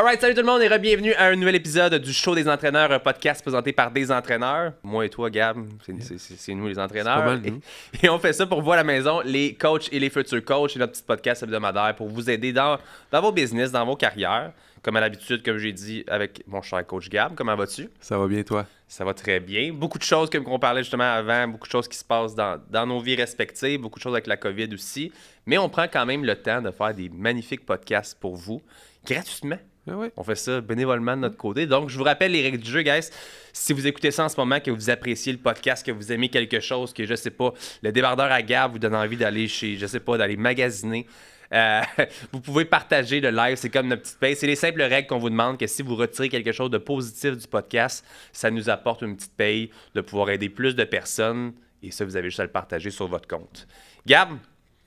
Alright, salut tout le monde et bienvenue à un nouvel épisode du show des entraîneurs, un podcast présenté par des entraîneurs. Moi et toi, Gab, c'est nous les entraîneurs. Pas mal, et, et, on fait ça pour voir à la maison les coachs et les futurs coachs et notre petit podcast hebdomadaire pour vous aider dans, dans vos business, dans vos carrières. Comme à l'habitude, comme j'ai dit avec mon cher coach Gab, comment vas-tu? Ça va bien, toi? Ça va très bien. Beaucoup de choses, comme on parlait justement avant, beaucoup de choses qui se passent dans, dans nos vies respectives, beaucoup de choses avec la COVID aussi. Mais on prend quand même le temps de faire des magnifiques podcasts pour vous, gratuitement. Ah On fait ça bénévolement de notre côté. Donc, je vous rappelle les règles du jeu, guys. Si vous écoutez ça en ce moment, que vous appréciez le podcast, que vous aimez quelque chose, que je ne sais pas, le débardeur à Gab vous donne envie d'aller chez, je ne sais pas, d'aller magasiner. Euh, vous pouvez partager le live, c'est comme notre petite paye. C'est les simples règles qu'on vous demande que si vous retirez quelque chose de positif du podcast, ça nous apporte une petite paye de pouvoir aider plus de personnes. Et ça, vous avez juste à le partager sur votre compte. Gab,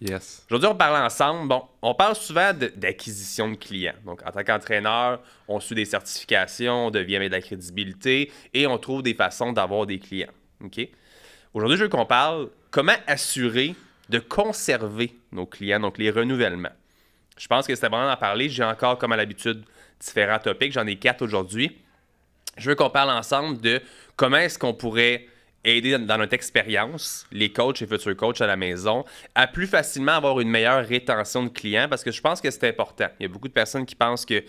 Yes. Aujourd'hui, on parle ensemble. Bon, on parle souvent d'acquisition de, clients. Donc, en tant qu'entraîneur, on suit des certifications, on devient avec de la crédibilité et on trouve des façons d'avoir des clients. OK? Aujourd'hui, je veux qu'on parle comment assurer de conserver nos clients, donc les renouvellements. Je pense que c'est important d'en parler. J'ai encore, comme à l'habitude, différents topics. J'en ai quatre aujourd'hui. Je veux qu'on parle ensemble de comment est-ce qu'on pourrait aider dans notre expérience, les coachs et futurs coachs à la maison, à plus facilement avoir une meilleure rétention de clients parce que je pense que c'est important. Il y a beaucoup de personnes qui pensent que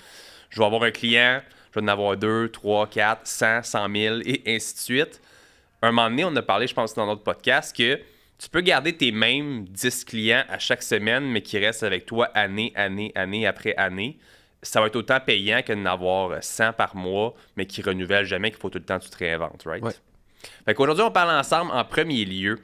je vais avoir un client, je vais en avoir deux, trois, quatre, cent, cent mille, et ainsi de suite. Un moment donné, on a parlé, je pense, dans notre podcast que tu peux garder tes mêmes 10 clients à chaque semaine, mais qui restent avec toi année, année, année après année. Ça va être autant payant que d'en avoir 100 par mois, mais qui renouvellent jamais, qu'il faut tout le temps que tu te réinventes, right? Aujourd'hui, on parle ensemble en premier lieu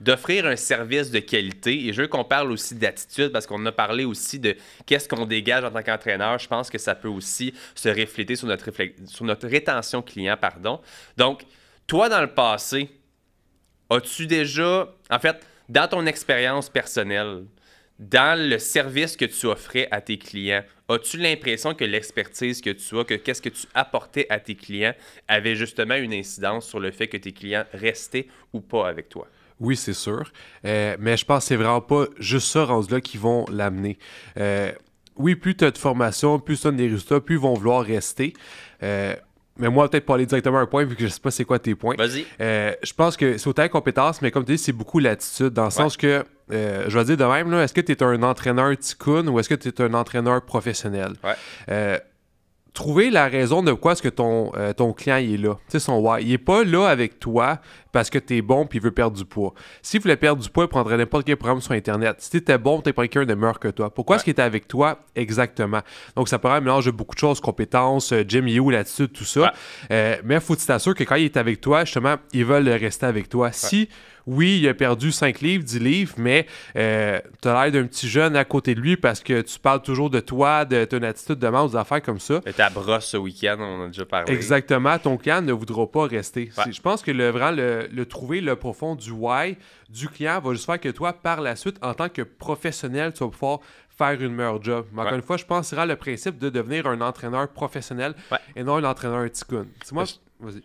d'offrir un service de qualité. Et je veux qu'on parle aussi d'attitude parce qu'on a parlé aussi de qu'est-ce qu'on dégage en tant qu'entraîneur. Je pense que ça peut aussi se refléter sur notre, sur notre rétention client. pardon. Donc, toi, dans le passé, as-tu déjà, en fait, dans ton expérience personnelle, dans le service que tu offrais à tes clients, as-tu l'impression que l'expertise que tu as, que qu'est-ce que tu apportais à tes clients avait justement une incidence sur le fait que tes clients restaient ou pas avec toi? Oui, c'est sûr. Euh, mais je pense que c'est vraiment pas juste ça rendu-là qui vont l'amener. Euh, oui, plus tu as de formation, plus tu as des résultats, plus ils vont vouloir rester. Euh, mais moi, peut-être pas aller directement à un point, vu que je sais pas c'est quoi tes points. Vas-y. Euh, je pense que c'est autant la compétence, mais comme tu dis, c'est beaucoup l'attitude, dans le sens que, euh, je vais dire de même, est-ce que tu es un entraîneur ticoun ou est-ce que tu es un entraîneur professionnel? Ouais. Euh, trouver la raison de quoi est-ce que ton, euh, ton client est là. Tu sais, son why. Il n'est pas là avec toi parce que tu es bon puis il veut perdre du poids. S'il voulait perdre du poids, il prendrait n'importe quel programme sur Internet. Si t'étais bon, t'es pas quelqu'un de meilleur que toi. Pourquoi est-ce qu'il était avec toi? Exactement. Donc, ça peut un mélange beaucoup de choses, compétences, Jim You, l'attitude, tout ça. Euh, mais il faut que tu t'assures que quand il est avec toi, justement, ils veulent rester avec toi. Si oui, il a perdu 5 livres, 10 livres, mais euh, tu as l'air d'un petit jeune à côté de lui parce que tu parles toujours de toi, de ton attitude de main, des affaires comme ça. Et ta brosse ce week-end, on en a déjà parlé. Exactement. Ton client ne voudra pas rester. Je pense que le, vraiment, le, trouver le profond du why du client va juste faire que toi, par la suite, en tant que professionnel, tu vas pouvoir faire une meilleure job. Mais encore une fois, je pense que le principe de devenir un entraîneur professionnel et non un entraîneur ticoun. Moi,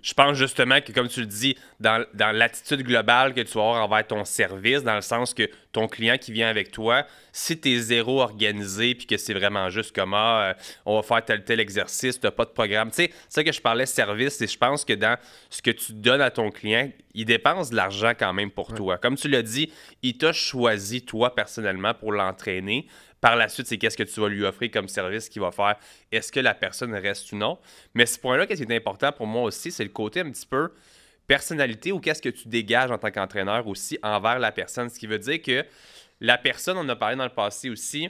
je pense justement que, comme tu le dis, dans, l'attitude globale que tu vas avoir envers ton service, dans le sens que ton client qui vient avec toi, si tu es zéro organisé puis que c'est vraiment juste comme ah, euh, on va faire tel tel exercice, tu pas de programme. Tu sais, c'est ça que je parlais service et je pense que dans ce que tu donnes à ton client, il dépense de l'argent quand même pour toi. Comme tu l'as dit, il t'a choisi toi personnellement pour l'entraîner. Par la suite, c'est qu'est-ce que tu vas lui offrir comme service qui va faire est-ce que la personne reste ou non. Mais ce point-là, qu'est-ce qui est important pour moi aussi, c'est le côté un petit peu personnalité ou qu'est-ce que tu dégages en tant qu'entraîneur aussi envers la personne. Ce qui veut dire que la personne, on en a parlé dans le passé aussi,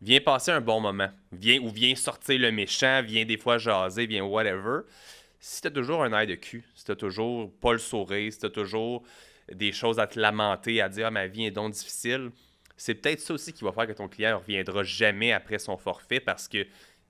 vient passer un bon moment, vient ou vient sortir le méchant, vient des fois jaser, vient whatever. Si as toujours un air de cul, si t'as toujours pas le sourire, si as toujours des choses à te lamenter, à dire ah, ma vie est donc difficile, c'est peut-être ça aussi qui va faire que ton client ne reviendra jamais après son forfait parce que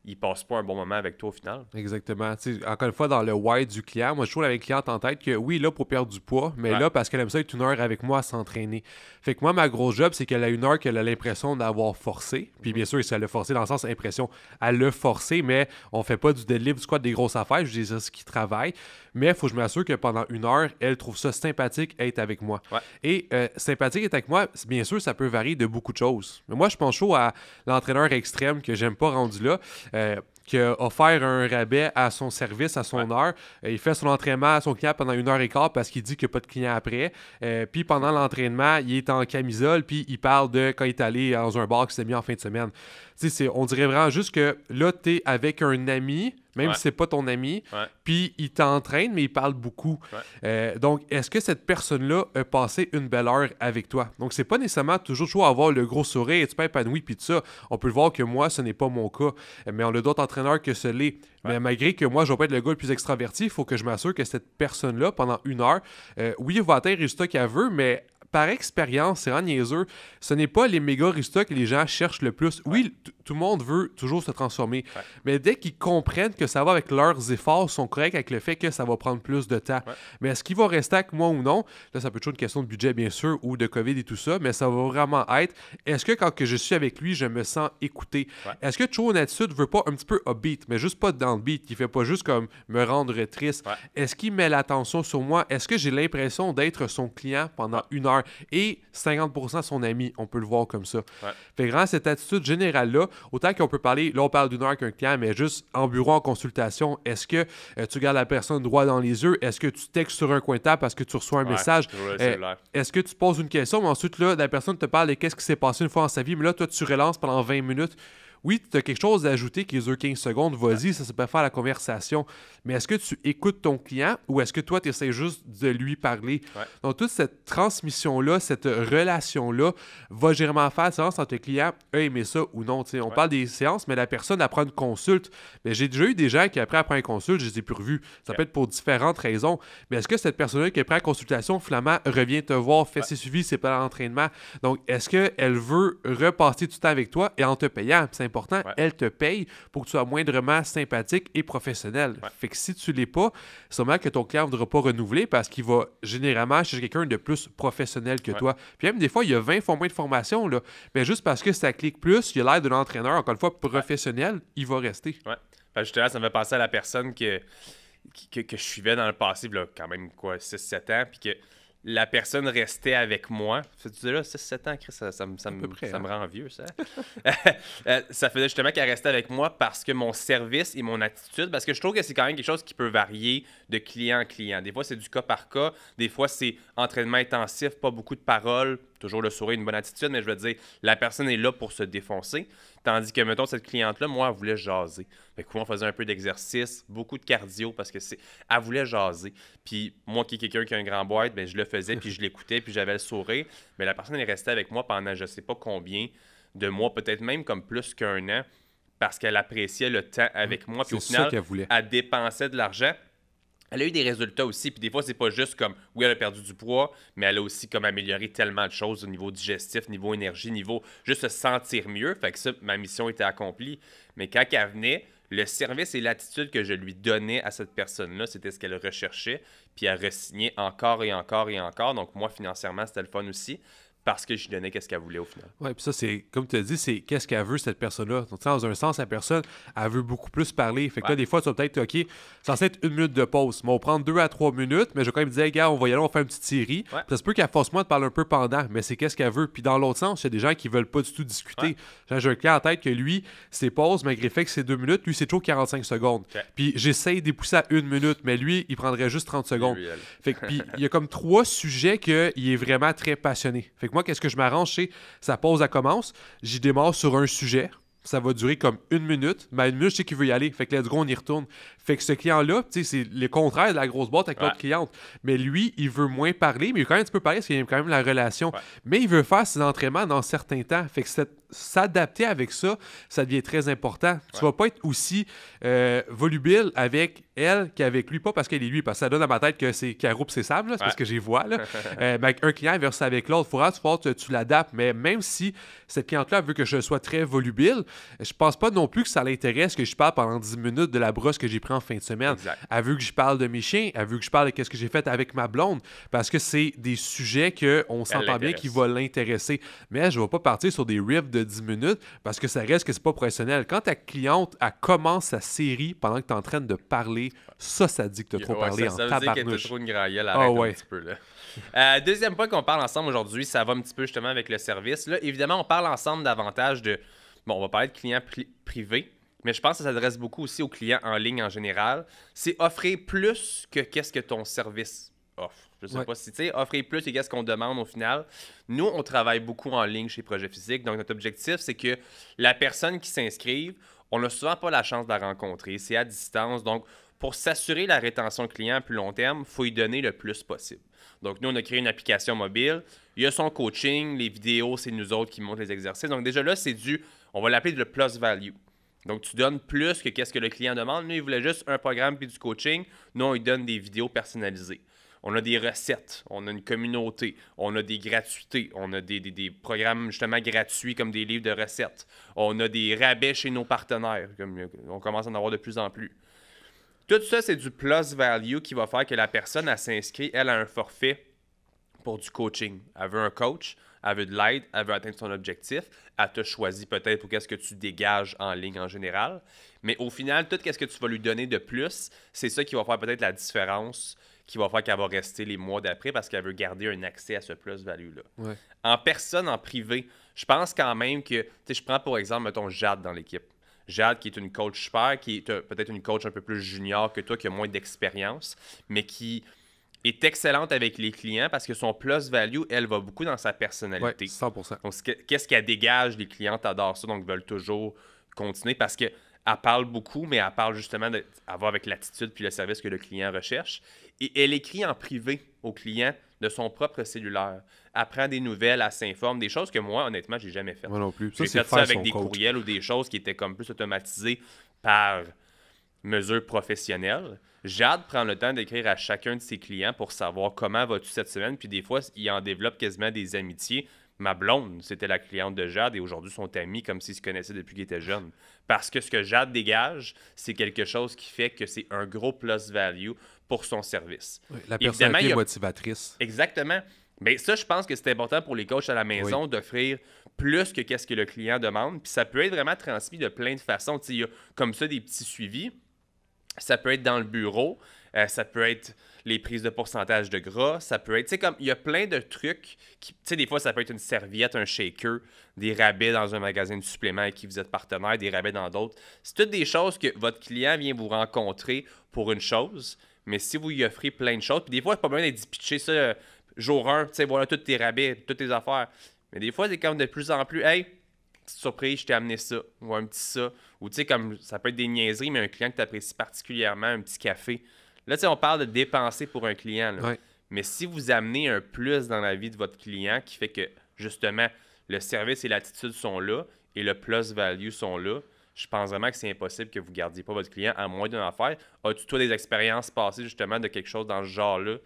il passe pas un bon moment avec toi au final. Exactement. encore une fois, dans le why du client, moi, je trouve avec cliente en tête que oui, là, pour perdre du poids, mais là, parce qu'elle aime ça être une heure avec moi à s'entraîner. Fait que moi, ma grosse job, c'est qu'elle a une heure qu'elle a l'impression d'avoir forcé. Puis mhm. bien sûr, elle le forcé dans le sens impression, elle le forcer mais on fait pas du délire du quoi, des grosses affaires. Je dis ce qui travaille mais il faut que je m'assure que pendant une heure, elle trouve ça sympathique être avec moi. Et euh, sympathique être avec moi, bien sûr, ça peut varier de beaucoup de choses. Mais moi, je pense chaud à l'entraîneur extrême que j'aime pas rendu là. Euh, qui a offert un rabais à son service, à son heure. Euh, il fait son entraînement à son client pendant une heure et quart parce qu'il dit qu'il n'y a pas de client après. puis pendant l'entraînement, il est en camisole, puis il parle de quand il est allé dans un bar qui s'est mis en fin de semaine. c'est, on dirait vraiment juste que là, tu es avec un ami même si si c'est pas ton ami. Puis il t'entraîne, mais il parle beaucoup. Euh, donc, est-ce que cette personne-là a passé une belle heure avec toi? Donc, c'est pas nécessairement toujours, toujours avoir le gros sourire et pas épanoui, puis tout ça. On peut le voir que moi, ce n'est pas mon cas. Mais on a d'autres entraîneurs que ce l'est. Mais malgré que moi, je vais pas être le gars le plus extraverti, il faut que je m'assure que cette personne-là, pendant une heure, euh, oui, elle va atteindre le résultat qu'elle veut, mais par expérience, c'est un niaiseux, ce n'est pas les méga que les gens cherchent le plus. Oui, tout le monde veut toujours se transformer, mais dès qu'ils comprennent que ça va avec leurs efforts, sont corrects avec le fait que ça va prendre plus de temps. Mais est-ce qu'il va rester avec moi ou non? Là, ça peut être une question de budget, bien sûr, ou de COVID et tout ça, mais ça va vraiment être est-ce que quand que je suis avec lui, je me sens écouté? Est-ce que Joe Natsud veut pas un petit peu upbeat, mais juste pas dans le beat, qui fait pas juste comme me rendre triste? Est-ce qu'il met l'attention sur moi? Est-ce que j'ai l'impression d'être son client pendant une heure? et 50% son ami. On peut le voir comme ça. Ouais. Fait vraiment, cette attitude générale-là, autant qu'on peut parler, là, on parle d'une heure qu'un client, mais juste en bureau, en consultation, est-ce que euh, tu gardes la personne droit dans les yeux? Est-ce que tu textes sur un coin de table parce que tu reçois un message? Euh, est-ce que tu poses une question, mais ensuite, là, la personne te parle de qu'est-ce qui s'est passé une fois en sa vie, mais là, toi, tu relances pendant 20 minutes. Oui, tu as quelque chose à ajouter qui dure 15 secondes, vas-y, ça, se peut faire la conversation. Mais est-ce que tu écoutes ton client ou est-ce que toi, tu essaies juste de lui parler? Donc, toute cette transmission-là, cette relation-là, va généralement faire la séance entre client, eux aimer ça ou non. on parle des séances, mais la personne apprend une consulte. Mais j'ai déjà eu des gens qui, après, après une consulte, je les ai plus revus. Ça peut être pour différentes raisons. Mais est-ce que cette personne-là qui est prête consultation, flamand, revient te voir, fait ses suivis, c'est pas l'entraînement? Donc, est-ce qu'elle veut repasser le temps avec toi et en te payant? important, elle te paye pour que tu sois moindrement sympathique et professionnel. Fait que si tu l'es pas, c'est sûrement que ton client ne voudra pas renouveler parce qu'il va généralement chercher quelqu'un de plus professionnel que toi. Puis même des fois, il y a 20 fois moins de formation, là. mais juste parce que ça clique plus, il y a l'aide d'un entraîneur, encore une fois, professionnel, il va rester. Ouais. justement, ça me fait penser à la personne que, que, que je suivais dans le passé, là, quand même, quoi, 6-7 ans, puis que la personne restait avec moi. Ça faisait 6-7 ans, Chris, ça, me, me hein. rend vieux, ça. Euh, ça faisait justement qu'elle restait avec moi parce que mon service et mon attitude, parce que je trouve que c'est quand même quelque chose qui peut varier de client en client. Des fois, c'est du cas par cas. Des fois, c'est entraînement intensif, pas beaucoup de paroles, toujours le sourire, une bonne attitude, mais je veux dire, la personne est là pour se défoncer. Tandis que, mettons, cette cliente-là, moi, elle voulait jaser. Mais que, on faisait un peu d'exercice, beaucoup de cardio, parce que c'est. Elle voulait jaser. Puis, moi, qui est quelqu'un qui a un grand boîte, ben je le faisais, puis je l'écoutais, puis j'avais le sourire. Mais la personne est restée avec moi pendant je sais pas combien de mois, peut-être même comme plus qu'un an, parce qu'elle appréciait le temps avec mm. moi. Puis, au final, elle dépensait de l'argent elle a eu des résultats aussi, puis des fois, c'est pas juste comme, oui, elle a perdu du poids, mais elle a aussi comme amélioré tellement de choses au niveau digestif, niveau énergie, niveau juste se sentir mieux. Fait que ça, ma mission était accomplie. Mais quand elle venait, le service et l'attitude que je lui donnais à cette personne-là, c'était ce qu'elle recherchait, puis elle ressignait encore et encore et encore. Donc, moi, financièrement, c'était le fun aussi parce que je lui donnais qu'est-ce qu'elle voulait au final. Oui, puis ça, c'est, comme tu as dit, c'est qu'est-ce qu'elle veut, cette personne-là. Donc, dans un sens, la personne, elle veut beaucoup plus parler. Fait que là, des fois, tu vas peut-être, OK, censé être une minute de pause. Mais on prend deux à trois minutes, mais je vais quand même dire, gars, on va y aller, on fait une petite série. Ça se peut qu'elle force moi de parler un peu pendant, mais c'est qu'est-ce qu'elle veut. Puis dans l'autre sens, il y a des gens qui veulent pas du tout discuter. J'ai un cas en tête que lui, c'est pause, malgré fait que c'est deux minutes, lui, c'est toujours 45 secondes. Puis j'essaye d'épousser à une minute, mais lui, il prendrait juste 30 secondes. Fait que, puis il y a comme trois sujets qu'il est vraiment très passionné. Fait que moi, qu'est-ce que je m'arrange, c'est ça pause, à commence. J'y démarre sur un sujet. Ça va durer comme une minute. Mais une minute, je sais qu'il veut y aller. Fait que let's on y retourne. Fait que ce client-là, c'est le contraire de la grosse boîte avec notre cliente. Mais lui, il veut moins parler, mais il veut quand même un petit peu parler parce qu'il aime quand même la relation. Mais il veut faire ses entraînements dans certains temps. Fait que cette s'adapter avec ça, ça devient très important. Tu Tu vas pas être aussi euh, volubile avec elle qu'avec lui, pas parce qu'elle est lui, parce que ça donne à ma tête que c'est ses c'est c'est parce que j'y vois. Euh, un client versus avec l'autre, il faudra que tu, l'adaptes. Mais même si cette cliente-là veut que je sois très volubile, je pense pas non plus que ça l'intéresse que je parle pendant 10 minutes de la brosse que j'ai pris en fin de semaine. Exact. Elle veut que je parle de mes chiens, elle veut que je parle de ce que j'ai fait avec ma blonde, parce que c'est des sujets qu'on s'entend bien qui vont l'intéresser. Mais je ne vais pas partir sur des riffs de 10 minutes parce que ça reste que c'est pas professionnel. Quand ta cliente, elle commence sa série pendant que tu es en train de parler, ça, ça dit que tu as trop parlé ça, en une ah un peu. Là. Euh, deuxième point qu'on parle ensemble aujourd'hui, ça va un petit peu justement avec le service. Là, évidemment, on parle ensemble davantage de. Bon, on va parler de clients mais je pense que ça s'adresse beaucoup aussi aux clients en ligne en général. C'est offrir plus que qu'est-ce que ton service offre. Je sais pas si, tu sais, offrir plus, quest ce qu'on demande au final. Nous, on travaille beaucoup en ligne chez Projet Physique. Donc, notre objectif, c'est que la personne qui s'inscrive, on n'a souvent pas la chance de la rencontrer. C'est à distance. Donc, pour s'assurer la rétention client à plus long terme, il faut y donner le plus possible. Donc, nous, on a créé une application mobile. Il y a son coaching, les vidéos, c'est nous autres qui montrent les exercices. Donc, déjà là, c'est du, on va l'appeler le plus value. Donc, tu donnes plus que qu'est-ce que le client demande. Nous, il voulait juste un programme puis du coaching. Nous, on lui donne des vidéos personnalisées on a des recettes, on a une communauté, on a des gratuités, on a des, programmes justement gratuits comme des livres de recettes, on a des rabais chez nos partenaires, comme euh, on commence à en avoir de plus en plus. Tout ça, c'est du plus value qui va faire que la personne, elle s'inscrit, elle, a un forfait pour du coaching. Elle veut un coach, elle veut de l'aide, elle veut atteindre son objectif, elle te choisit peut-être pour qu'est-ce que tu dégages en ligne en général. Mais au final, tout ce que tu vas lui donner de plus, c'est ça qui va faire peut-être la différence qui va faire qu'elle va rester les mois d'après parce qu'elle veut garder un accès à ce plus-value-là. En personne, en privé, je pense quand même que, tu sais, je prends pour exemple, mettons, Jade dans l'équipe. Jade, qui est une coach super, qui est euh, peut-être une coach un peu plus junior que toi, qui a moins d'expérience, mais qui est excellente avec les clients parce que son plus-value, elle va beaucoup dans sa personnalité. 100%. qu'est-ce qu'elle dégage, les clients adorent ça, donc veulent toujours continuer parce que elle parle beaucoup, mais elle parle justement à voir avec l'attitude puis le service que le client recherche. Et elle écrit en privé au client de son propre cellulaire. Elle des nouvelles, elle s'informe, des choses que moi, honnêtement, j'ai jamais faites. Moi non plus. c'est fait avec des courriels ou des choses qui étaient comme plus automatisées par mesure professionnelle. Jade prend le temps d'écrire à chacun de ses clients pour savoir comment vas-tu cette semaine, puis des fois, il en développe quasiment des amitiés ma blonde, c'était la cliente de Jade et aujourd'hui sont amis comme s'ils se connaissaient depuis qu'ils étaient jeunes. Parce que ce que Jade dégage, c'est quelque chose qui fait que c'est un gros plus value pour son service. Oui, la qui est motivatrice. Exactement. Mais ben, ça, je pense que c'est important pour les coachs à la maison d'offrir plus que qu'est-ce que le client demande. Puis ça peut être vraiment transmis de plein de façons. Il y a comme ça des petits suivis. Ça peut être dans le bureau. Euh, ça peut être les prises de pourcentage de gras. Ça peut être. Tu sais, comme il y a plein de trucs. qui, Tu sais, des fois, ça peut être une serviette, un shaker, des rabais dans un magasin de suppléments avec qui vous êtes partenaire, des rabais dans d'autres. C'est toutes des choses que votre client vient vous rencontrer pour une chose. Mais si vous lui offrez plein de choses, puis des fois, c'est pas besoin d'être pitché ça jour 1, tu sais, voilà tous tes rabais, toutes tes affaires. Mais des fois, c'est comme de plus en plus, hey, surprise, je t'ai amené ça, ou un petit ça. Ou tu sais, comme ça peut être des niaiseries, mais un client que tu apprécies particulièrement, un petit café. Là, on parle de dépenser pour un client. Mais si vous amenez un plus dans la vie de votre client qui fait que, justement, le service et l'attitude sont là et le plus-value sont là, je pense vraiment que c'est impossible que vous ne gardiez pas votre client à moins d'une affaire. As-tu, toi, des expériences passées, justement, de quelque chose dans ce genre-là?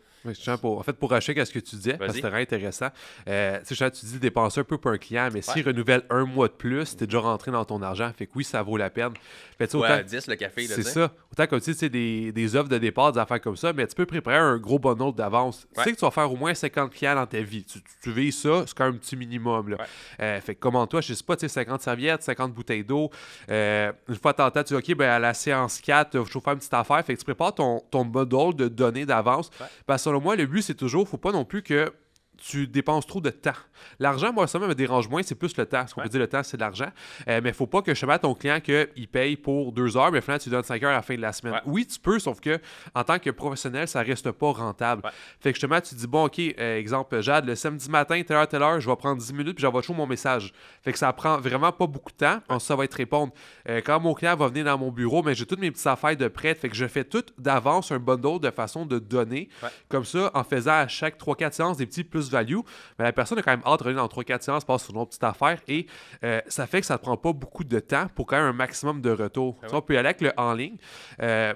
en fait, pour racheter à ce que tu dis parce que c'était intéressant. Euh, tu tu dis dépenser un peu pour un client, mais s'il renouvelle un mois de plus, tu es déjà rentré dans ton argent. Fait que oui, ça vaut la peine. 10 le café. C'est ça. Autant comme tu sais, des, des offres de départ, des affaires comme ça, mais tu peux préparer un gros bonhomme d'avance. Tu sais que tu vas faire au moins 50 clients dans ta vie. Tu, tu, vis ça, c'est quand même un petit minimum. Euh, fait que toi je sais pas, tu sais, 50 serviettes, 50 bouteilles d'eau. Euh, une fois t'entends, tu dis, OK, ben, à la séance 4, euh, je vais faire une petite affaire. Fait que tu prépares ton, ton de données d'avance. Parce selon moi, le but, c'est toujours, faut pas non plus que tu dépenses trop de temps. L'argent, moi, ça me dérange moins, c'est plus le temps. Ce qu'on peut dire, le temps, c'est de l'argent. Euh, mais il faut pas que je à ton client qu'il paye pour deux heures, mais finalement, tu donnes cinq heures à la fin de la semaine. Oui, tu peux, sauf que en tant que professionnel, ça ne reste pas rentable. Fait que justement, tu dis, bon, OK, euh, exemple, Jade, le samedi matin, telle heure, telle heure, je vais prendre 10 minutes puis j'envoie toujours mon message. Fait que ça prend vraiment pas beaucoup de temps. Ensuite, ça va être répondre. Euh, quand mon client va venir dans mon bureau, mais j'ai toutes mes petites affaires de prêt. Fait que je fais tout d'avance un bundle de façon de donner. Comme ça, en faisant à chaque 3-4 séances des petits plus value, mais la personne a quand même hâte de revenir dans 3-4 séances, passe sur une autre petite affaire et euh, ça fait que ça ne prend pas beaucoup de temps pour quand même un maximum de retour. Ben on peut y aller avec le en ligne. Euh,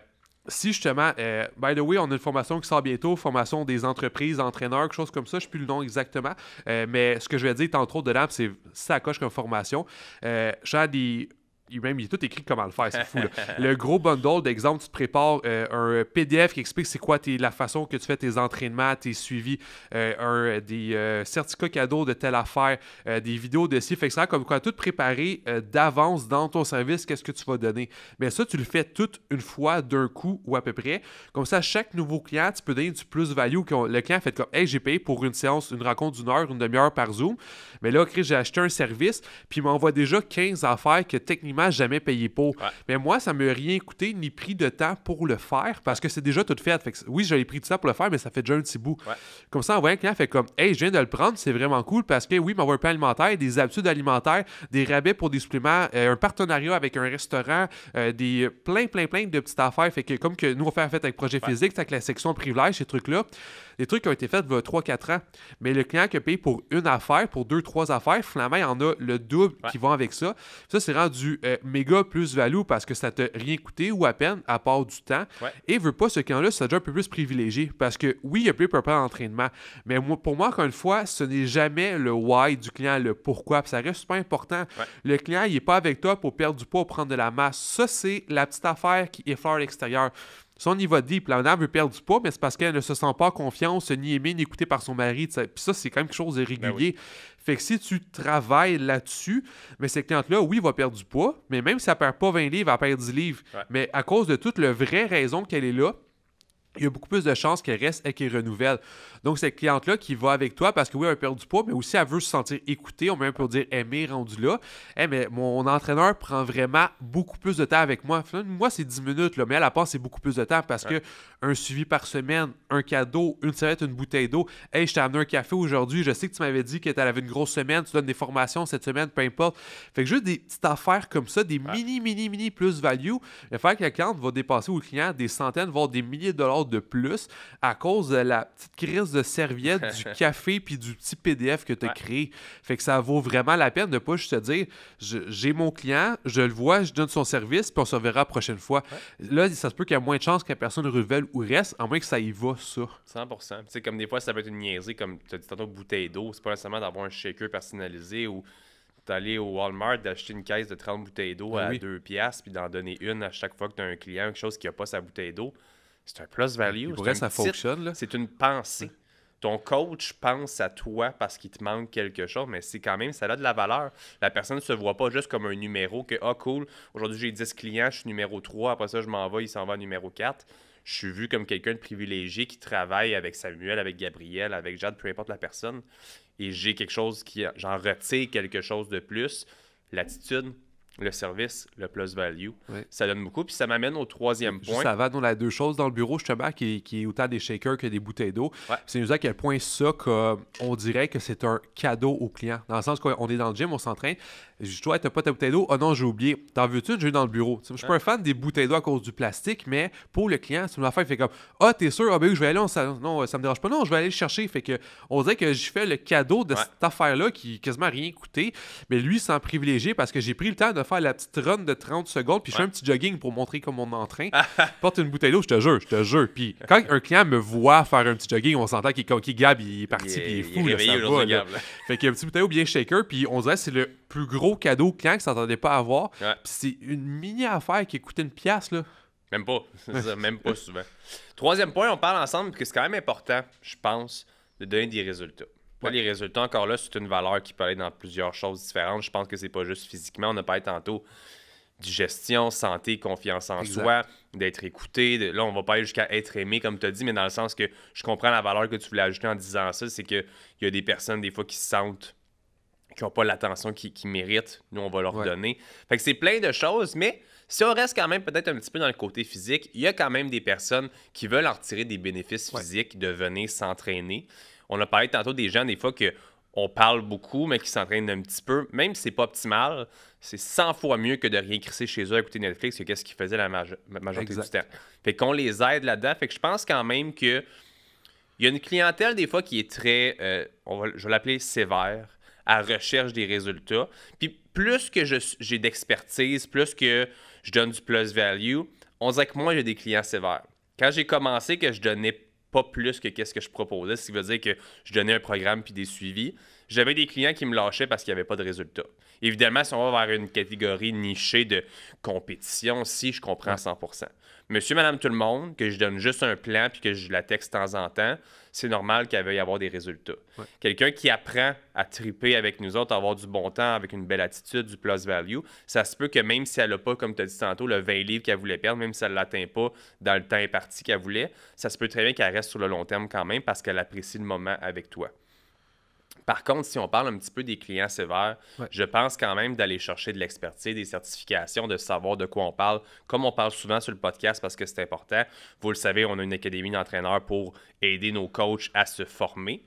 si justement, euh, by the way, on a une formation qui sort bientôt, formation des entreprises, entraîneurs, quelque chose comme ça, je ne sais plus le nom exactement, mais ce que je vais dire, entre autres, dedans, c'est ça coche comme formation. J'ai des même, il est tout écrit comment le faire, c'est fou. le gros bundle, d'exemple, tu te prépares euh, un PDF qui explique c'est quoi la façon que tu fais tes entraînements, tes suivis, euh, un, euh, des certificats cadeaux de telle affaire, des vidéos de ci. Fait ça, comme quoi, tout préparé d'avance dans ton service, qu'est-ce que tu vas donner. Mais ça, tu le fais tout une fois, d'un coup ou à peu près. Comme ça, chaque nouveau client, tu peux donner du plus-value. Le client fait comme, hey, j'ai payé pour une séance, une rencontre d'une heure, une demi-heure par Zoom. Mais là, ok j'ai acheté un service, puis il m'envoie déjà 15 affaires que techniquement, jamais payé pour. Mais moi, ça ne m'a rien coûté ni pris de temps pour le faire parce que c'est déjà tout fait. oui, j'avais pris du temps pour le faire, mais ça fait déjà un petit bout. Comme ça, on voit un client fait comme Hey, je viens de le prendre, c'est vraiment cool parce que oui, m'avoir un alimentaire, des habitudes alimentaires, des rabais pour des suppléments, euh, un partenariat avec un restaurant, euh, des euh, plein, plein, plein de petites affaires. Fait que comme que nous on fait, fête avec Projet Physique, avec la section privilège, ces trucs-là. Les trucs qui ont été faits il y a 3-4 ans. Mais le client qui a payé pour une affaire, pour deux, trois affaires, finalement, il y en a le double qui vont avec ça. Ça, c'est rendu euh, méga plus-value parce que ça t'a rien coûté ou à peine, à part du temps. Et veut pas ce client-là, c'est déjà un peu plus privilégié parce que oui, il y pour plus prendre d'entraînement. Mais pour moi, encore une fois, ce n'est jamais le why du client, le pourquoi. ça reste super important. Le client, il n'est pas avec toi pour perdre du poids ou prendre de la masse. Ça, c'est la petite affaire qui effleure l'extérieur. Son niveau deep, la elle veut perdre du poids, mais c'est parce qu'elle ne se sent pas confiance, ni aimée, ni écoutée par son mari. Puis ça, c'est quand même quelque chose de ben régulier. Fait que si tu travailles là-dessus, mais cette cliente-là, oui, va perdre du poids, mais même si elle perd pas 20 livres, elle perdre 10 livres. Mais à cause de toute la vraie raison qu'elle est là, il y a beaucoup plus de chances qu'elle reste et qu'elle renouvelle. Donc, cette cliente-là qui va avec toi parce que oui, elle a du poids, mais aussi elle veut se sentir écoutée, on même pour dire aimée, rendue là. Hey, eh, mais mon entraîneur prend vraiment beaucoup plus de temps avec moi. Moi, c'est 10 minutes, là, mais à la part, c'est beaucoup plus de temps parce qu'un que un suivi par semaine, un cadeau, une serviette, une bouteille d'eau. Hey, je t'ai amené un café aujourd'hui. Je sais que tu m'avais dit que tu avais une grosse semaine, tu donnes des formations cette semaine, peu importe. Fait que juste des petites affaires comme ça, des mini, mini, mini plus value, il va faire que la cliente va dépasser au client des centaines, voire des milliers de dollars de plus à cause de la petite crise de serviette, du café puis du petit PDF que tu as créé. Fait que ça vaut vraiment la peine de pas juste te dire j'ai mon client, je le vois, je donne son service, puis on se verra la prochaine fois. Là, ça se peut qu'il y ait moins de chances la personne révèle ou reste, à moins que ça y va, ça. 100 Tu sais, comme des fois, ça va être une niaiserie, comme tu as dit tantôt, bouteille d'eau. C'est pas nécessairement d'avoir un shaker personnalisé ou d'aller au Walmart, d'acheter une caisse de 30 bouteilles d'eau ben à 2 piastres, puis d'en donner une à chaque fois que tu as un client, quelque chose qui n'a pas sa bouteille d'eau. C'est un plus value. Pour vrai, ça fonctionne fonctionne. C'est une pensée. Ton coach pense à toi parce qu'il te manque quelque chose, mais c'est quand même, ça a de la valeur. La personne ne se voit pas juste comme un numéro que, ah, cool, aujourd'hui j'ai 10 clients, je suis numéro 3, après ça je m'en vais, il s'en va numéro 4 je suis vu comme quelqu'un de privilégié qui travaille avec Samuel, avec Gabriel, avec Jade, peu importe la personne. Et j'ai quelque chose qui. J'en retire quelque chose de plus. L'attitude, le service, le plus-value. Ça donne beaucoup. Puis ça m'amène au troisième point. Ça va dans la deux choses dans le bureau, justement, qui, qui est autant des shakers que des bouteilles d'eau. C'est nous à quel point ça, qu'on on dirait que c'est un cadeau au client. Dans le sens qu'on est dans le gym, on s'entraîne. Je toi t'as pas ta bouteille d'eau. Oh non, j'ai oublié. T'en veux-tu une? J'ai dans le bureau. Je suis pas un fan des bouteilles d'eau à cause du plastique, mais pour le client, c'est une affaire. Il fait comme Ah, t'es sûr? Ah, ben oui, je vais aller. On, ça, non, euh, ça me dérange pas. Non, je vais aller le chercher. Fait que, on dirait que j'ai fait le cadeau de cette affaire-là qui quasiment rien coûté. Mais lui, s'en privilégier parce que j'ai pris le temps de faire la petite run de 30 secondes. Puis je fais un petit jogging pour montrer comment on est en entraîne. Porte une bouteille d'eau, je te jure, je te jure. Puis quand un client me voit faire un petit jogging, on s'entend qu'il est Gab, il est parti, puis il est fou. Fait un petit bouteille d'eau bien shaker. Puis on dirait c'est le plus gros cadeau client que ça s'attendait pas à avoir. c'est une mini affaire qui coûtait une pièce. Là. Même pas. même pas souvent. Troisième point, on parle ensemble que c'est quand même important, je pense, de donner des résultats. Les résultats, encore là, c'est une valeur qui peut aller dans plusieurs choses différentes. Je pense que c'est pas juste physiquement. On a parlé tantôt digestion, santé, confiance en soi, d'être écouté. là, on va pas aller jusqu'à être aimé, comme tu as dit, mais dans le sens que je comprends la valeur que tu voulais ajouter en disant ça, c'est qu'il y a des personnes, des fois, qui se sentent qui n'ont pas l'attention qu'ils qui méritent, nous, on va leur donner. Fait que c'est plein de choses, mais si on reste quand même peut-être un petit peu dans le côté physique, il y a quand même des personnes qui veulent en retirer des bénéfices physiques de venir s'entraîner. On a parlé tantôt des gens, des fois, que on parle beaucoup, mais qui s'entraînent un petit peu, même si c'est pas optimal, c'est 100 fois mieux que de rien crisser chez eux à écouter Netflix, que qu'est-ce qu'ils faisaient la majorité du temps. Fait qu'on les aide là-dedans. Fait que je pense quand même que il y a une clientèle des fois qui est très, euh, je vais l'appeler sévère, à recherche des résultats. Puis plus que j'ai d'expertise, plus que je donne du plus-value, on dirait que moi, j'ai des clients sévères. Quand j'ai commencé, que je donnais pas plus que qu'est-ce que je proposais, ce qui veut dire que je donnais un programme puis des suivis, j'avais des clients qui me lâchaient parce qu'il n'y avait pas de résultats. Évidemment, si on va vers une catégorie nichée de compétition, si je comprends 100 Monsieur, madame, tout le monde, que je donne juste un plan puis que je la texte de temps en temps, c'est normal qu'elle veuille avoir des résultats. Quelqu'un qui apprend à triper avec nous autres, à avoir du bon temps, avec une belle attitude, du plus-value, ça se peut que même si elle n'a pas, comme tu as dit tantôt, le 20 livres qu'elle voulait perdre, même si elle ne l'atteint pas dans le temps imparti qu'elle voulait, ça se peut très bien qu'elle reste sur le long terme quand même parce qu'elle apprécie le moment avec toi. Par contre, si on parle un petit peu des clients sévères, je pense quand même d'aller chercher de l'expertise, des certifications, de savoir de quoi on parle, comme on parle souvent sur le podcast parce que c'est important. Vous le savez, on a une académie d'entraîneurs pour aider nos coachs à se former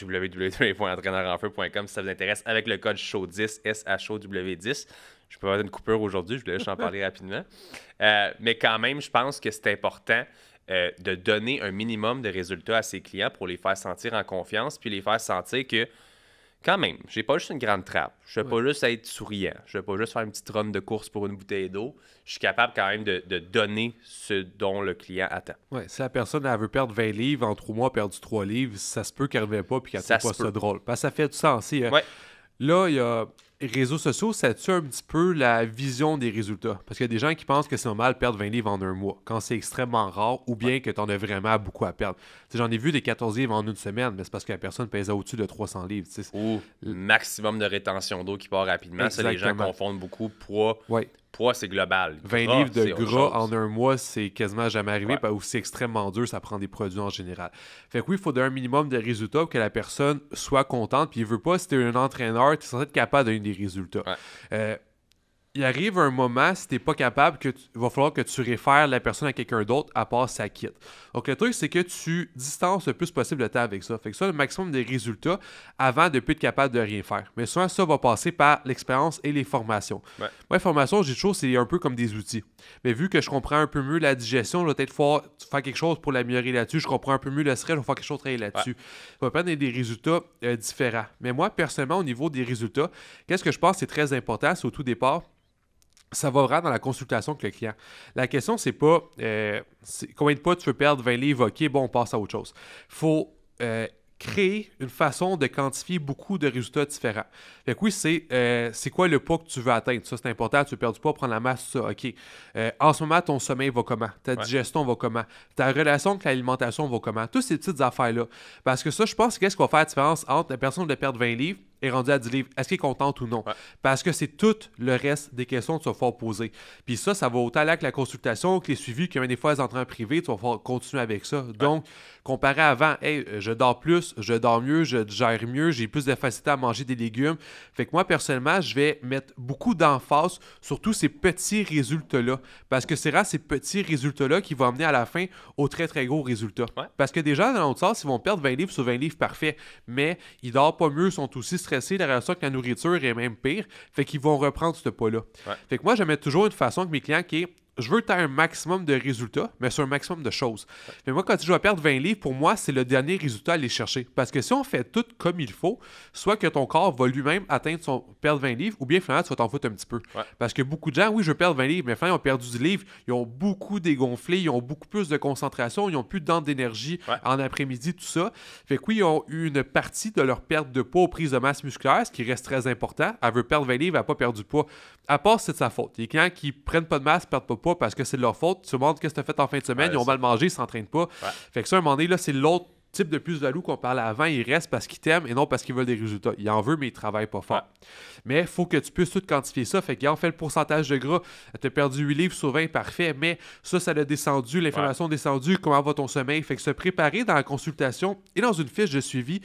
www.entraîneurenfeu.com si ça vous intéresse avec le code SHOW10, S-H-O-W-10. Je peux avoir une coupure aujourd'hui, je voulais juste en parler rapidement. Euh, mais quand même, je pense que c'est important euh, de donner un minimum de résultats à ses clients pour les faire sentir en confiance, puis les faire sentir que quand même, j'ai pas juste une grande trappe, je vais pas juste être souriant, je vais pas juste faire une petite run de course pour une bouteille d'eau, je suis capable quand même de, donner ce dont le client attend. Ouais, si la personne elle veut perdre 20 livres, en trois mois, perdu 3 livres, ça se peut qu'elle ne revienne pas puis qu'elle trouve pas ça drôle. Parce ça fait du sens. Si, euh, Là, il y a réseaux sociaux, ça tue un petit peu la vision des résultats. Parce qu'il y a des gens qui pensent que c'est normal de perdre 20 livres en un mois, quand c'est extrêmement rare, ou bien que tu en as vraiment beaucoup à perdre. J'en ai vu des 14 livres en une semaine, mais c'est parce que la personne pèse au-dessus de 300 livres. Ou maximum de rétention d'eau qui part rapidement. Ça, les gens confondent beaucoup poids, ouais poids, c'est global. 20 livres de gras en un mois, c'est quasiment jamais arrivé, parce ou c'est extrêmement dur, ça prend des produits en général. Fait que oui, il faut un minimum de résultats pour que la personne soit contente, puis il veut pas, si un entraîneur, qui censé être capable d'avoir des résultats. Euh, il arrive un moment, si t'es pas capable, que il va falloir que tu réfères la personne à quelqu'un d'autre, à part ça quitte. Donc le truc, c'est que tu distances le plus possible de temps avec ça. Fait que ça, le maximum des résultats avant de plus être capable de rien faire. Mais souvent, ça va passer par l'expérience et les formations. Moi, les formations, j'ai toujours, c'est un peu comme des outils. Mais vu que je comprends un peu mieux la digestion, je vais peut-être faire quelque chose pour l'améliorer là-dessus. Je comprends un peu mieux le stress, je vais faire quelque chose travailler là-dessus. Ça va prendre des résultats euh, différents. Mais moi, personnellement, au niveau des résultats, qu'est-ce que je pense c'est très important, c'est au tout départ ça va vraiment dans la consultation avec le client. La question, c'est pas euh, combien de pas tu veux perdre, 20 livres, ok, bon, on passe à autre chose. faut euh, créer une façon de quantifier beaucoup de résultats différents. Fait que oui, c'est euh, quoi le poids que tu veux atteindre. Ça, c'est important. Tu veux perdre du poids, prendre la masse, ça, OK. en ce moment, ton sommeil va comment? Ta digestion va comment? Ta relation avec l'alimentation va comment? Toutes ces petites affaires-là. Parce que ça, je pense qu'est-ce qui va faire la différence entre la personne de perdre 20 livres est rendu à 10 livres, est-ce qu'il est content ou non? Parce que c'est tout le reste des questions que tu vas poser. Puis ça, ça va autant aller avec la consultation, que les suivis, que même des fois, les entrées en privé, tu vas continuer avec ça. Donc, comparé à avant, hey, je dors plus, je dors mieux, je gère mieux, j'ai plus de facilité à manger des légumes. Fait que moi, personnellement, je vais mettre beaucoup d'emphase sur tous ces petits résultats-là. Parce que c'est rare ces petits résultats-là qui vont amener à la fin aux très, très gros résultats. Parce que déjà gens, dans l'autre sens, ils vont perdre 20 livres sur 20 livres parfait, mais ils dorment pas mieux, sont aussi stressés stressés la ça que la nourriture est même pire. Fait qu'ils vont reprendre ce poids-là. Fait que moi, j'aimais toujours une façon que mes clients qui est je veux que un maximum de résultats, mais sur un maximum de choses. Mais moi, quand je vais perdre 20 livres, pour moi, c'est le dernier résultat à aller chercher. Parce que si on fait tout comme il faut, soit que ton corps va lui-même atteindre son perdre 20 livres, ou bien finalement, tu vas t'en foutre un petit peu. Parce que beaucoup de gens, oui, je veux perdre 20 livres, mais finalement, ils ont perdu du livre, ils ont beaucoup dégonflé, ils ont beaucoup plus de concentration, ils ont plus d'énergie en après-midi, tout ça. Fait que oui, ils ont eu une partie de leur perte de poids aux prises de masse musculaire, ce qui reste très important. Elle veut perdre 20 livres, elle n'a pas perdu de poids. À part, c'est de sa faute. Les clients qui prennent pas de masse, perdent pas parce que c'est de leur faute. Tu montres qu'est-ce que tu as fait en fin de semaine, ils ont mal mangé, ils s'entraînent pas. Fait que ça, à un moment donné, là, c'est l'autre type de plus value qu'on parle avant, Ils restent parce qu'ils t'aiment et non parce qu'ils veulent des résultats. Il en veut, mais il travaille pas fort. Mais il faut que tu puisses tout quantifier ça. Fait que en fait le pourcentage de gras. Tu as perdu 8 livres sur 20, parfait, mais ça, ça l'a descendu, l'information descendue, comment va ton sommeil. Fait que se préparer dans la consultation et dans une fiche de suivi,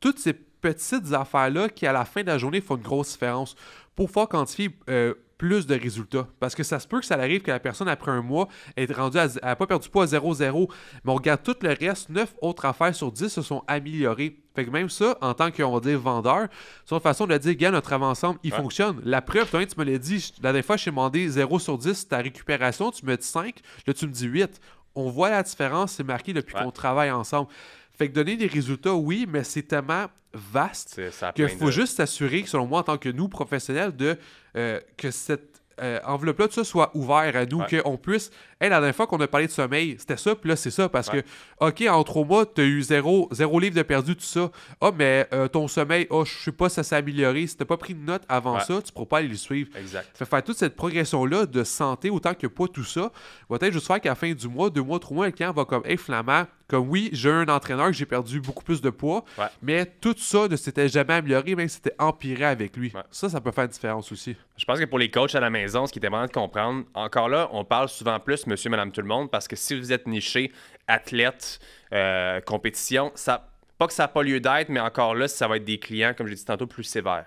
toutes ces petites affaires-là qui, à la fin de la journée, font une grosse différence. Pour fort quantifier, euh, plus de résultats. Parce que ça se peut que ça arrive que la personne, après un mois, est rendue à, pas perdu poids à 0-0. Mais on regarde tout le reste, 9 autres affaires sur 10 se sont améliorées. Fait que même ça, en tant qu'on va dire vendeur, c'est une façon de dire, gars, notre avant-ensemble, il fonctionne. La preuve, toi, tu me l'as dit, la dernière fois, je t'ai demandé 0 sur 10, ta récupération, tu me dis 5, là, tu me dis 8. On voit la différence, c'est marqué depuis qu'on travaille ensemble. Fait que donner des résultats, oui, mais c'est tellement vaste qu'il faut juste s'assurer, selon moi, en tant que nous, professionnels, de, euh, que cette euh, enveloppe-là, tout ça, soit ouverte à nous, qu'on puisse hey, la dernière fois qu'on a parlé de sommeil, c'était ça, puis là, c'est ça. Parce que, OK, en trois mois, tu as eu zéro, zéro livre de perdu, tout ça. Ah, oh, mais euh, ton sommeil, oh, je sais pas, ça s'est amélioré. Si tu pas pris de note avant ça, tu ne pourras pas aller le suivre. Exact. Fait faire toute cette progression-là de santé, autant que pas tout ça, va peut-être juste faire qu'à la fin du mois, deux mois, trois mois, quelqu'un va comme, hey, Flamand, comme oui, j'ai un entraîneur que j'ai perdu beaucoup plus de poids, mais tout ça ne s'était jamais amélioré, même c'était empiré avec lui. Ça, ça peut faire une différence aussi. Je pense que pour les coachs à la maison, ce qui est important de comprendre, encore là, on parle souvent plus, monsieur, madame, tout le monde, parce que si vous êtes niché, athlète, euh, compétition, ça, pas que ça n'a pas lieu d'être, mais encore là, ça va être des clients, comme j'ai dit tantôt, plus sévères.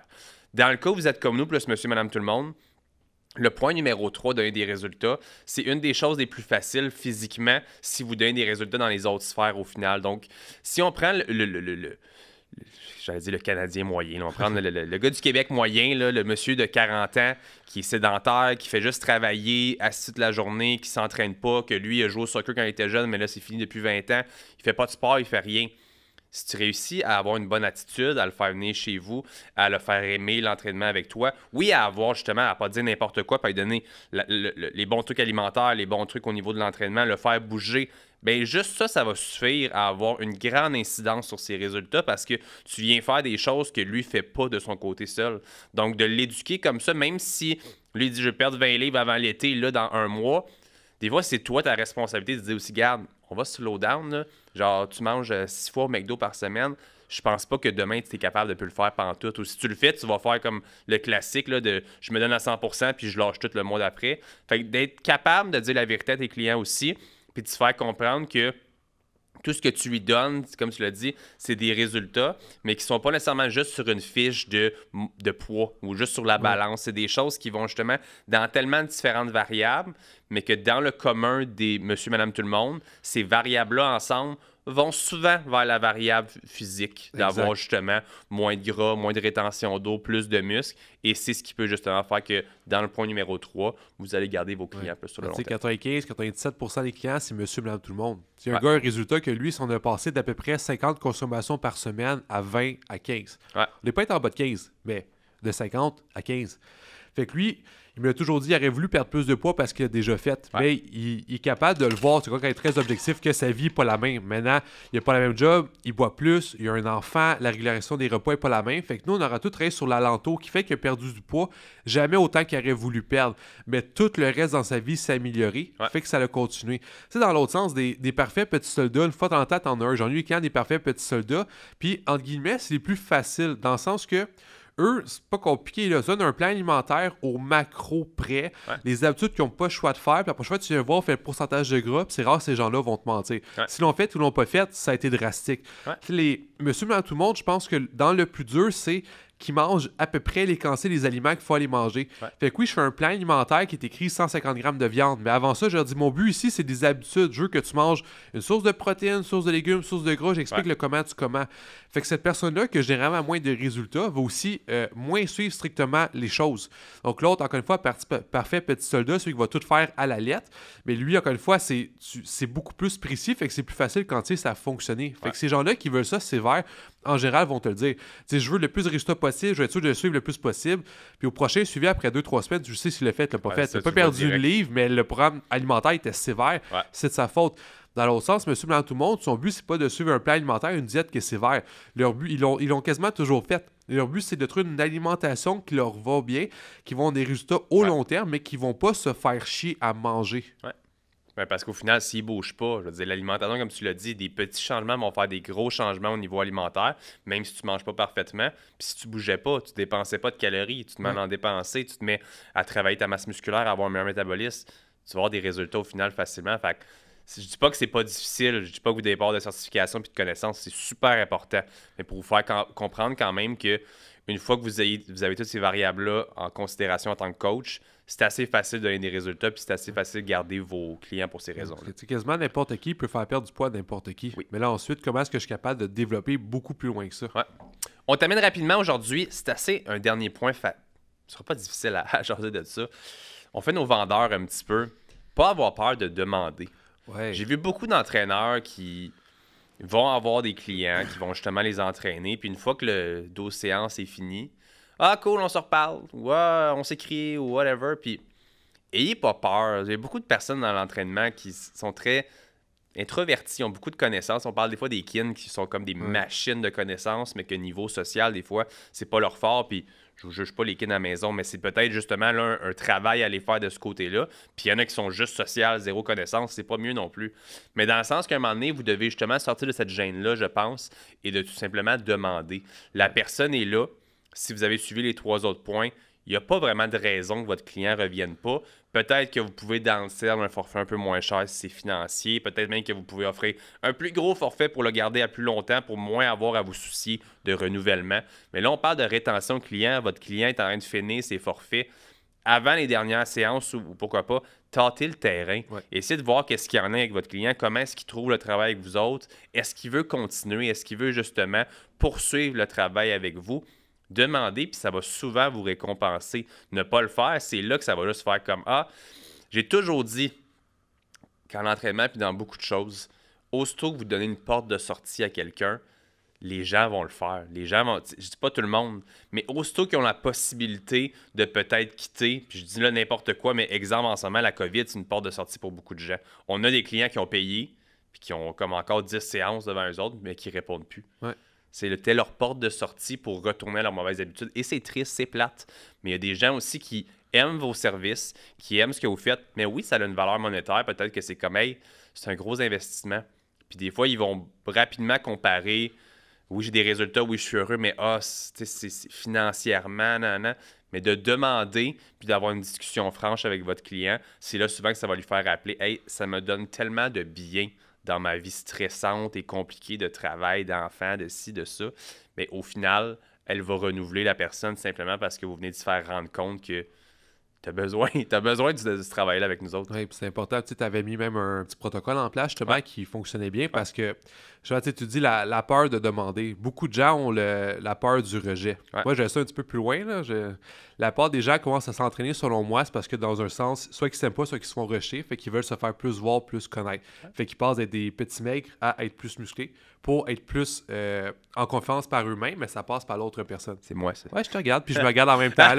Dans le cas où vous êtes comme nous, plus monsieur, madame, tout le monde, le point numéro 3, donner des résultats, c'est une des choses les plus faciles physiquement si vous donnez des résultats dans les autres sphères au final. Donc, si on prend le, le, le j'allais dire le Canadien moyen. On va prendre le, gars du Québec moyen, le monsieur de 40 ans qui est sédentaire, qui fait juste travailler assis toute la journée, qui s'entraîne pas, que lui il a joué au soccer quand il était jeune, mais là c'est fini depuis 20 ans. Il fait pas de sport, il fait rien si tu réussis à avoir une bonne attitude, à le faire venir chez vous, à le faire aimer l'entraînement avec toi, oui, à avoir justement, à pas dire n'importe quoi, puis à lui donner les bons trucs alimentaires, les bons trucs au niveau de l'entraînement, le faire bouger, bien juste ça, ça va suffire à avoir une grande incidence sur ses résultats parce que tu viens faire des choses que lui fait pas de son côté seul. Donc, de l'éduquer comme ça, même si lui dit « je vais perdre 20 livres avant l'été, là, dans un mois », des fois, c'est toi ta responsabilité de dire aussi « garde, on va slow down, là. » Genre, tu manges euh, six fois au McDo par semaine, je pense pas que demain tu es capable de plus le faire pendant tout. Ou si tu le fais, tu vas faire comme le classique de je me donne à 100% puis je lâche tout le monde après. Fait d'être capable de dire la vérité à tes clients aussi, puis de se faire comprendre que tout ce que tu lui donnes, comme tu l'as dit, c'est des résultats, mais qui ne sont pas nécessairement juste sur une fiche de, de poids ou juste sur la balance. C'est des choses qui vont justement dans tellement de différentes variables, mais que dans le commun des monsieur, madame, tout le monde, ces variables-là ensemble vont souvent vers la variable physique, d'avoir justement moins de gras, moins de rétention d'eau, plus de muscles. Et c'est ce qui peut justement faire que dans le point numéro 3, vous allez garder vos clients un plus sur le ben, long terme. 95, 97 des clients, c'est monsieur, de tout le monde. C'est un gars, un résultat que lui, si on a passé d'à peu près 50 consommations par semaine à 20 à 15. Ouais. On n'est pas en bas de 15, mais de 50 à 15. Fait que lui, il m'a toujours dit, il aurait voulu perdre plus de poids parce qu'il a déjà fait. Mais il, est capable de le voir, tu vois, quand il est très objectif, que sa vie n'est pas la même. Maintenant, il n'a pas la même job, il boit plus, il a un enfant, la régularisation des repas n'est pas la même. Fait que nous, on aura tout travaillé sur l'alentour qui fait qu'il a perdu du poids, jamais autant qu'il aurait voulu perdre. Mais tout le reste dans sa vie s'est amélioré, fait que ça a continué. C'est dans l'autre sens, des, parfaits petits soldats, une fois en tête, en a un. J'en ai eu quand des parfaits petits soldats. Puis, entre guillemets, c'est plus facile dans le sens que eux, c'est pas compliqué. Ils ont un plan alimentaire au macro près. Les habitudes qu'ils n'ont pas le choix de faire. Puis la prochaine fois, tu viens voir, on fait le pourcentage de gras. c'est rare que ces gens-là vont te mentir. Si l'on fait ou l'ont pas fait, ça a été drastique. Les... Monsieur, tout le monde, je pense que dans le plus dur, c'est qui mangent à peu près les quantités des aliments qu'il faut aller manger. Fait que oui, je fais un plan alimentaire qui est écrit 150 grammes de viande, mais avant ça, je leur dis mon but ici, c'est des habitudes. Je veux que tu manges une source de protéines, une source de légumes, une source de gras. J'explique le comment tu comment. Fait que cette personne-là, que généralement moins de résultats, va aussi euh, moins suivre strictement les choses. Donc l'autre, encore une fois, parfait petit soldat, celui qui va tout faire à la lettre. Mais lui, encore une fois, c'est beaucoup plus précis, fait que c'est plus facile quand tu sais, ça a fonctionné. Fait que ces gens-là qui veulent ça c'est vert en général, vont te le dire. Si je veux le plus de résultats possible, je vais être de le suivre le plus possible. Puis au prochain suivi, après deux trois semaines, je sais si le fait, le pas ouais, fait. n'a pas perdu le livre, mais le programme alimentaire était sévère. C'est de sa faute. Dans l'autre sens, M. Blanc tout le monde, son but, c'est pas de suivre un plan alimentaire, une diète qui est sévère. Leur but, ils l'ont, ils l'ont quasiment toujours fait. Leur but, c'est de trouver une alimentation qui leur va bien, qui vont des résultats au long terme, mais qui vont pas se faire chier à manger. Ben, parce qu'au final, s'il ne bouge pas, je veux dire, l'alimentation, comme tu l'as dit, des petits changements vont faire des gros changements au niveau alimentaire, même si tu ne manges pas parfaitement. Puis si tu ne bougeais pas, tu ne dépensais pas de calories, tu te mets à en dépenser, tu te mets à travailler ta masse musculaire, à avoir un meilleur métabolisme, tu vas avoir des résultats au final facilement. Fait que, je dis pas que c'est pas difficile, je dis pas que vous avoir de certification et de connaissances, c'est super important. Mais pour vous faire comprendre quand même que une fois que vous avez, vous avez toutes ces variables-là en considération en tant que coach, c'est assez facile de donner des résultats, puis c'est assez facile de garder vos clients pour ces raisons-là. Quasiment n'importe qui peut faire perdre du poids n'importe qui. Mais là, ensuite, comment est-ce que je suis capable de développer beaucoup plus loin que ça? On termine rapidement aujourd'hui. C'est assez un dernier point. Fa... Ce sera pas difficile à, à de ça. On fait nos vendeurs un petit peu. Pas avoir peur de demander. J'ai vu beaucoup d'entraîneurs qui vont avoir des clients, qui vont justement les entraîner. Puis une fois que le dos séance est fini, ah, cool, on se reparle. Ou ah, on s'écrit ou whatever. Puis, ayez pas peur. Il y a beaucoup de personnes dans l'entraînement qui sont très introverties, ont beaucoup de connaissances. On parle des fois des kins qui sont comme des machines de connaissances, mais que niveau social, des fois, c'est pas leur fort. Puis je vous juge pas les kins à la maison, mais c'est peut-être justement là, un, travail à les faire de ce côté-là. Puis il y en a qui sont juste sociales, zéro connaissance, c'est pas mieux non plus. Mais dans le sens qu'à un moment donné, vous devez justement sortir de cette gêne-là, je pense, et de tout simplement demander. La personne est là, si vous avez suivi les trois autres points, il n'y a pas vraiment de raison que votre client ne revienne pas. Peut-être que vous pouvez danser un forfait un peu moins cher si c'est financier. Peut-être même que vous pouvez offrir un plus gros forfait pour le garder à plus longtemps, pour moins avoir à vous soucier de renouvellement. Mais là, on parle de rétention client. Votre client est en train de finir ses forfaits. Avant les dernières séances ou pourquoi pas, tâtez le terrain. essayer Essayez de voir qu'est-ce qu'il y en a avec votre client, comment est-ce qu'il trouve le travail avec vous autres, est-ce qu'il veut continuer, est-ce qu'il veut justement poursuivre le travail avec vous. Demandez, puis ça va souvent vous récompenser. Ne pas le faire, c'est là que ça va juste faire comme Ah, j'ai toujours dit qu'en entraînement, puis dans beaucoup de choses, aussitôt que vous donnez une porte de sortie à quelqu'un, les gens vont le faire. Les gens vont. Je dis pas tout le monde, mais aussitôt qu'ils ont la possibilité de peut-être quitter, puis je dis là n'importe quoi, mais exemple en ce moment, la COVID, c'est une porte de sortie pour beaucoup de gens. On a des clients qui ont payé, puis qui ont comme encore 10 séances devant eux autres, mais qui répondent plus. C'est leur porte de sortie pour retourner à leurs mauvaises habitudes. Et c'est triste, c'est plate. Mais il y a des gens aussi qui aiment vos services, qui aiment ce que vous faites. Mais oui, ça a une valeur monétaire. Peut-être que c'est comme, hey, c'est un gros investissement. Puis des fois, ils vont rapidement comparer. Oui, j'ai des résultats, oui, je suis heureux, mais ah, c'est financièrement, non, non. Mais de demander puis d'avoir une discussion franche avec votre client, c'est là souvent que ça va lui faire rappeler Hey, ça me donne tellement de bien dans ma vie stressante et compliquée de travail, d'enfant, de ci, de ça. Mais au final, elle va renouveler la personne simplement parce que vous venez de se faire rendre compte que t'as besoin, as besoin de, travailler avec nous autres. Oui, c'est important. Tu avais mis même un petit protocole en place, justement, qui fonctionnait bien parce que, je sais, tu dis la, peur de demander. Beaucoup de gens ont la peur du rejet. Moi, j'ai ça un petit peu plus loin. Là. La peur des gens commencent à s'entraîner, selon moi, c'est parce que, dans un sens, soit qu'ils s'aiment pas, soit qu'ils sont font fait qu'ils veulent se faire plus voir, plus connaître. Fait qu'ils passent d'être des petits maigres à être plus musclés pour être plus. Euh, en confiance par eux-mêmes, mais ça passe par l'autre personne. C'est moi, ça. Ouais, je te regarde, puis je me regarde en même temps.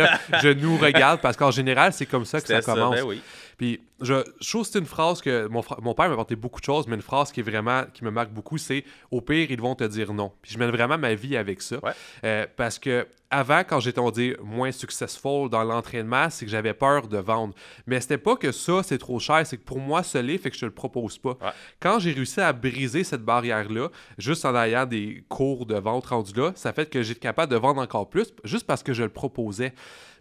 je nous regarde, parce qu'en général, c'est comme ça que ça, ça commence. Ben oui. Puis je, trouve c'est une phrase que mon, père m'a apporté beaucoup de choses, mais une phrase qui est vraiment qui me marque beaucoup, c'est au pire ils vont te dire non. Puis je mène vraiment ma vie avec ça, euh, parce que avant quand j'étais on dit moins successful dans l'entraînement, c'est que j'avais peur de vendre. Mais c'était pas que ça c'est trop cher, c'est que pour moi ce livre fait que je te le propose pas. Quand j'ai réussi à briser cette barrière là, juste en ayant des cours de vente rendus là, ça fait que j'étais capable de vendre encore plus, juste parce que je le proposais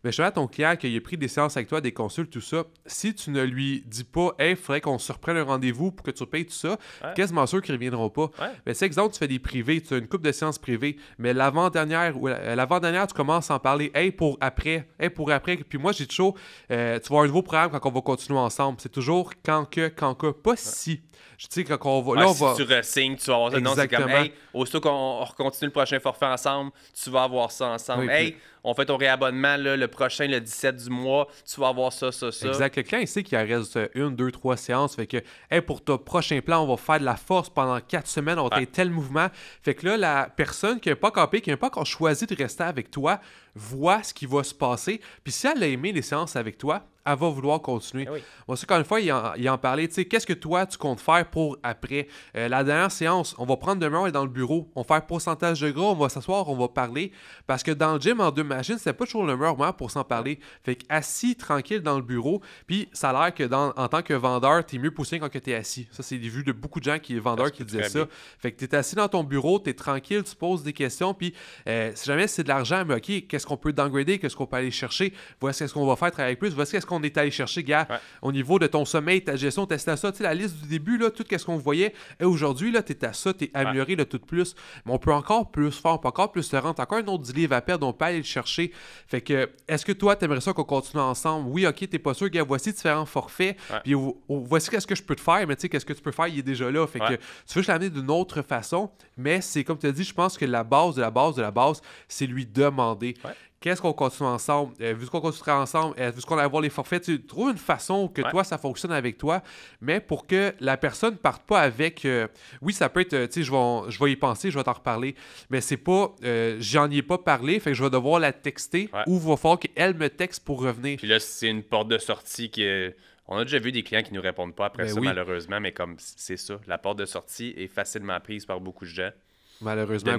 mais je à ton client qu'il a pris des séances avec toi, des consultes, tout ça, si tu ne lui dis pas, hey, il faudrait qu'on se reprenne un rendez-vous pour que tu payes tout ça, ouais. quasiment sûr qu'ils ne reviendront pas. Mais c'est exemple, tu fais des privés, tu as une coupe de séances privées, mais l'avant-dernière, l'avant-dernière, tu commences à en parler, hey, pour après, hey, pour après. Puis moi, j'ai toujours, euh, tu vas avoir un nouveau programme quand on va continuer ensemble. C'est toujours quand que, quand que, pas si. Tu sais, quand on va. là, si tu signes tu vas avoir ça. Non, c'est comme, hey, aussitôt qu'on continue le prochain forfait ensemble, tu vas avoir ça ensemble. hey, on fait ton réabonnement le prochain, le 17 du mois, tu vas avoir ça, ça, ça. Exact. Le client, il sait qu'il reste une, deux, trois séances. Fait que, hey, pour ton prochain plan, on va faire de la force pendant quatre semaines, on va tel mouvement. Fait que là, la personne qui n'a pas campé, qui n'a pas encore choisi de rester avec toi, voit ce qui va se passer. Puis si elle a aimé les séances avec toi, va vouloir continuer. Moi, ben c'est une fois, il en, en parlait, tu sais, qu'est-ce que toi, tu comptes faire pour après? Euh, la dernière séance, on va prendre demain, on dans le bureau, on va faire pourcentage de gros. on va s'asseoir, on va parler. Parce que dans le gym, en deux machines, c'est pas toujours le meilleur moment pour s'en parler. Fait que assis, tranquille dans le bureau, puis ça a l'air que dans, en tant que vendeur, t'es mieux poussé quand que t'es assis. Ça, c'est vu de beaucoup de gens qui, vendeurs, ah, qui disaient ça. Fait que t'es assis dans ton bureau, t'es tranquille, tu poses des questions, puis euh, si jamais c'est de l'argent, mais OK, qu'est-ce qu'on peut downgrader, qu'est-ce qu'on peut aller chercher, voici ce qu'on va faire, travailler plus, voici ce qu'on on est allé chercher, gars, au niveau de ton sommeil, ta gestion, à ça. Tu sais, la liste du début, là, tout ce qu'on voyait. Et aujourd'hui, là, t'es à ça, t'es amélioré de tout plus. Mais on peut encore plus faire, peut encore plus te rendre. encore un autre livre à perdre, on peut aller le chercher. Fait que, est-ce que toi, t'aimerais ça qu'on continue ensemble? Oui, ok, t'es pas sûr, gars, voici différents forfaits. Puis voici qu'est-ce que je peux te faire, mais tu sais, qu'est-ce que tu peux faire, il est déjà là. Fait que tu veux que je l'amène d'une autre façon, mais c'est comme tu as dit, je pense que la base de la base de la base, c'est lui demander qu'est-ce qu'on continue ensemble? Euh, vu ce qu'on continue ensemble, est-ce euh, qu'on va avoir les forfaits, tu trouves une façon que toi, ça fonctionne avec toi, mais pour que la personne parte pas avec. Euh, oui, ça peut être, tu je vais, y penser, je vais t'en reparler, mais c'est pas, j'en ai pas parlé, fait que je vais devoir la texter ou il va falloir qu'elle me texte pour revenir. Puis là, c'est une porte de sortie que. On a déjà vu des clients qui nous répondent pas après ben ça, malheureusement, mais comme c'est ça, la porte de sortie est facilement prise par beaucoup de gens. Malheureusement,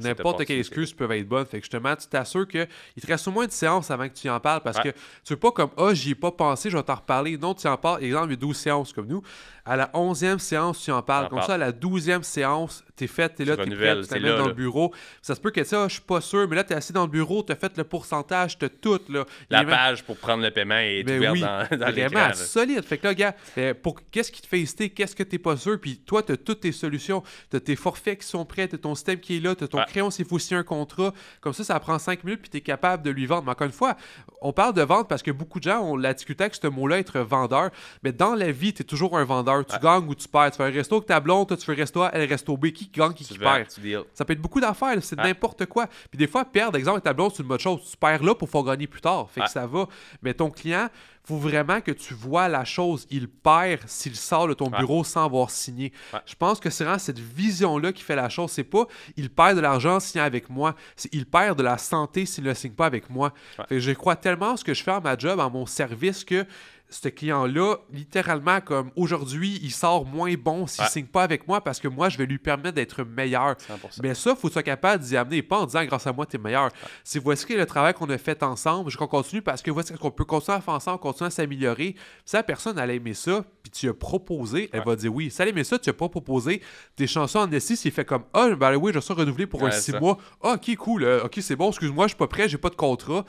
n'importe quelle excuse peut être bonne. Fait que justement, tu t'assures qu'il te reste au moins une séance avant que tu en parles parce que tu veux pas comme Ah, oh, j'y ai pas pensé, je vais t'en reparler. Non, tu en parles. Exemple, il y a 12 séances comme nous. À la 11e séance, tu en parles. comme ça, à la 12e séance, t'es fait, t'es là, t'es prêt, tu dans le bureau. Ça se peut que ça, je suis pas sûr, mais là, t'es assis dans le bureau, t'as fait le pourcentage, t'as tout. Là. La page pour prendre le paiement est ben ouverte dans, dans Vraiment, solide. Fait que là, gars, ben, pour qu'est-ce qui te fait hésiter, qu'est-ce que t'es pas sûr, puis toi, t'as toutes tes solutions, t'as tes forfaits qui sont prêts, t'as ton système qui est là, t'as ton crayon s'il faut signer un contrat. Comme ça, ça prend 5 minutes, puis t'es capable de lui vendre. Mais encore une fois, on parle de vente parce que beaucoup de gens on la discuté avec ce mot-là, être vendeur. Mais dans la vie, t'es toujours un vendeur. Tu gagnes ou tu perds. Tu fais un resto que ta blonde, toi, tu fais un resto elle resto B. Qui qui gagne, qui, perd. Ça peut être beaucoup d'affaires, c'est ah. n'importe quoi. Puis des fois, perdre, exemple, ta blonde, c'est une bonne chose. Tu perds là pour faire gagner plus tard. Fait que ah. ça va. Mais ton client, faut vraiment que tu vois la chose. Il perd s'il sort de ton ah. bureau sans avoir signé. Je pense que c'est vraiment cette vision-là qui fait la chose. C'est pas il perd de l'argent en signant avec moi. C'est il perd de la santé s'il ne signe pas avec moi. Fait je crois tellement ce que je fais à ma job, en mon service, que ce client-là, littéralement, comme aujourd'hui, il sort moins bon s'il ne signe pas avec moi parce que moi, je vais lui permettre d'être meilleur. Mais ça, il faut être capable d'y amener, pas en disant grâce à moi, tu es meilleur. C'est voici le travail qu'on a fait ensemble, qu'on continue parce que voici qu'on peut continuer à faire ensemble, continuer à s'améliorer. Si la personne, elle a aimé ça, puis tu as proposé, elle va dire oui. Si elle a aimé ça, tu n'as pas proposé, tes chansons en essai, s'il fait comme Ah, oh, ben oui, je suis renouvelé pour un six mois. Ah, ok, cool, euh, ok, c'est bon, excuse-moi, je suis pas prêt, j'ai pas de contrat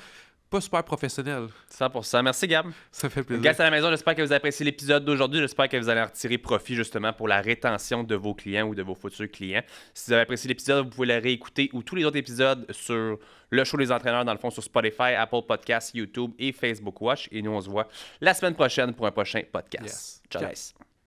pas super professionnel. 100%. Merci, Gab. Ça fait plaisir. Gab, à la maison, j'espère que vous appréciez l'épisode d'aujourd'hui. J'espère que vous allez en retirer profit justement pour la rétention de vos clients ou de vos futurs clients. Si vous avez apprécié l'épisode, vous pouvez le réécouter ou tous les autres épisodes sur le show des entraîneurs, dans le fond, sur Spotify, Apple Podcasts, YouTube et Facebook Watch. Et nous, on se voit la semaine prochaine pour un prochain podcast. Yes. Ciao. Ciao.